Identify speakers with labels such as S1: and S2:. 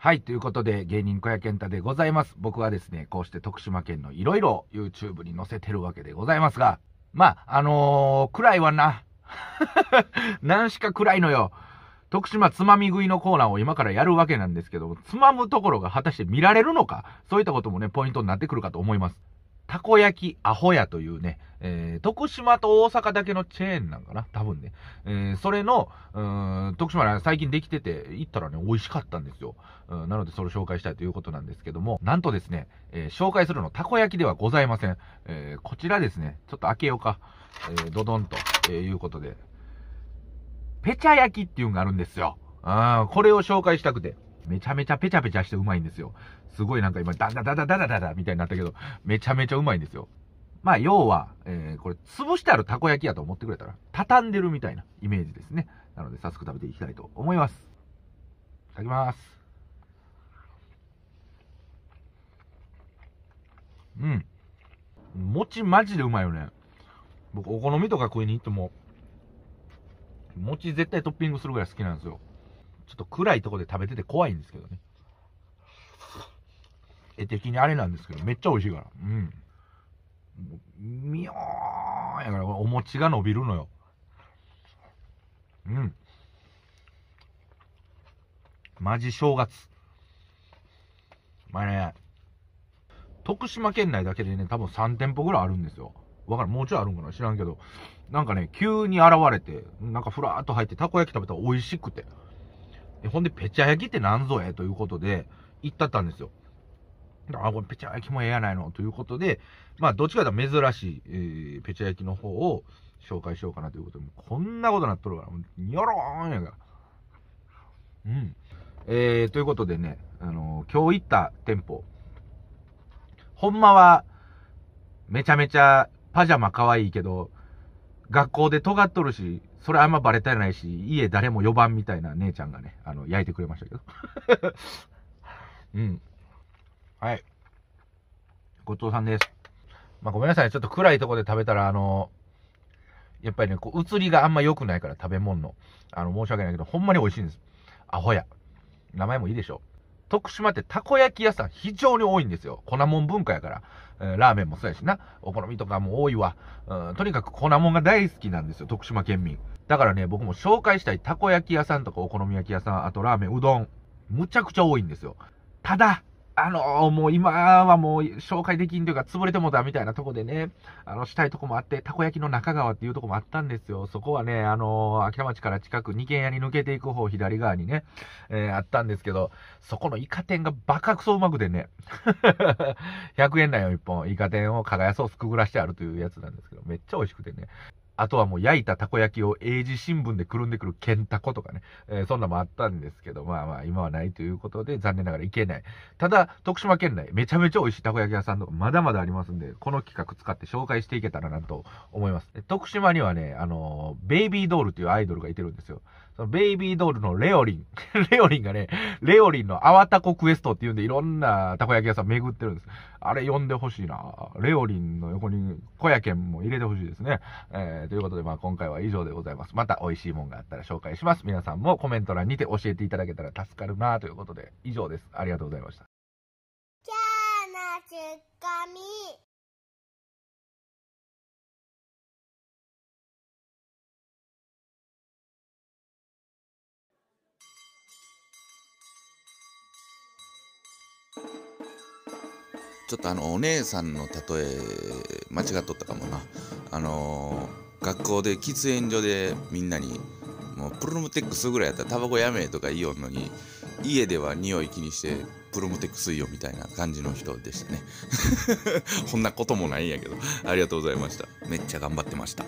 S1: はい、ということで、芸人小屋健太でございます。僕はですね、こうして徳島県のいろいろ YouTube に載せてるわけでございますが、まあ、あのー、暗いわな。何しか暗いのよ。徳島つまみ食いのコーナーを今からやるわけなんですけども、つまむところが果たして見られるのか、そういったこともね、ポイントになってくるかと思います。たこ焼きアホやというね、えー、徳島と大阪だけのチェーンなんかな多分ね。えー、それの、うん、徳島は最近できてて、行ったらね、美味しかったんですよ。うん、なので、それを紹介したいということなんですけども、なんとですね、えー、紹介するのたこ焼きではございません。えこちらですね、ちょっと開けようか。えドドンと、えいうことで、ペチャ焼きっていうのがあるんですよ。あこれを紹介したくて。めちゃめちゃペチャペチャしてうまいんですよ。すごいなんか今、ダダダダダダダダみたいになったけど、めちゃめちゃうまいんですよ。まあ、要は、えー、これ、潰してあるたこ焼きやと思ってくれたら、畳んでるみたいなイメージですね。なので、早速食べていきたいと思います。いただきます。うん。餅マジでうまいよね。僕、お好みとか食いに行っても、餅絶対トッピングするぐらい好きなんですよ。ちょっと暗いとこで食べてて怖いんですけどね。絵的にあれなんですけど、めっちゃ美味しいから。うん。みょーやから、お餅が伸びるのよ。うん。マジ正月。まあね、徳島県内だけでね、多分3店舗ぐらいあるんですよ。わかる、もうちょいあるんかな知らんけど。なんかね、急に現れて、なんかふらーっと入って、たこ焼き食べたら美味しくて。ほんで、ペチャ焼きって何ぞやということで、行ったったんですよ。あ、これペチャ焼きもええやないのということで、まあ、どっちかというと珍しい、えー、ペチャ焼きの方を紹介しようかなということで、こんなことなっとるから、もう、にょろーんやから。うん。えー、ということでね、あのー、今日行った店舗、ほんまは、めちゃめちゃパジャマ可愛いけど、学校で尖っとるし、それあんまバレたらないし、家誰も4番みたいな姉ちゃんがね、あの、焼いてくれましたけど。うん。はい。ごちそうさんです。まあ、ごめんなさい。ちょっと暗いとこで食べたら、あの、やっぱりね、こう、映りがあんま良くないから、食べ物の。あの、申し訳ないけど、ほんまに美味しいんです。アホや。名前もいいでしょ。徳島ってたこ焼き屋さん非常に多いんですよ。粉もん文化やから。えー、ラーメンもそうやしな。お好みとかも多いわ。うん、とにかく粉もんが大好きなんですよ、徳島県民。だからね、僕も紹介したいたこ焼き屋さんとかお好み焼き屋さん、あとラーメン、うどん、むちゃくちゃ多いんですよ。ただ、あのもう今はもう紹介できんというか、潰れてもだみたいなとこでね、あの、したいとこもあって、たこ焼きの中川っていうとこもあったんですよ。そこはね、あの秋田町から近く、二軒屋に抜けていく方、左側にね、えー、あったんですけど、そこのイカ天がバカクソうまくてね、100 円だよ1本、イカ天を輝そうすくぐらしてあるというやつなんですけど、めっちゃ美味しくてね。あとはもう焼いたたこ焼きを英字新聞でくるんでくるケンタコとかね、えー、そんなもあったんですけど、まあまあ今はないということで残念ながら行けない。ただ、徳島県内めちゃめちゃ美味しいたこ焼き屋さんとかまだまだありますんで、この企画使って紹介していけたらなと思います。徳島にはね、あの、ベイビードールっていうアイドルがいてるんですよ。そのベイビードールのレオリン。レオリンがね、レオリンの泡タコクエストっていうんでいろんなたこ焼き屋さん巡ってるんです。あれ呼んでほしいな。レオリンの横に小屋券も入れてほしいですね。えー、ということで、まあ今回は以上でございます。また美味しいもんがあったら紹介します。皆さんもコメント欄にて教えていただけたら助かるなということで、以上です。ありがとうございました。今日のツッコミちょっとあのお姉さんの例え間違っとったかもなあのー、学校で喫煙所でみんなにもうプルムテックスぐらいやったらタバコやめとか言いよのに家では匂い気にしてプルムテックスいよみたいな感じの人でしたねこ んなこともないんやけどありがとうございましためっちゃ頑張ってました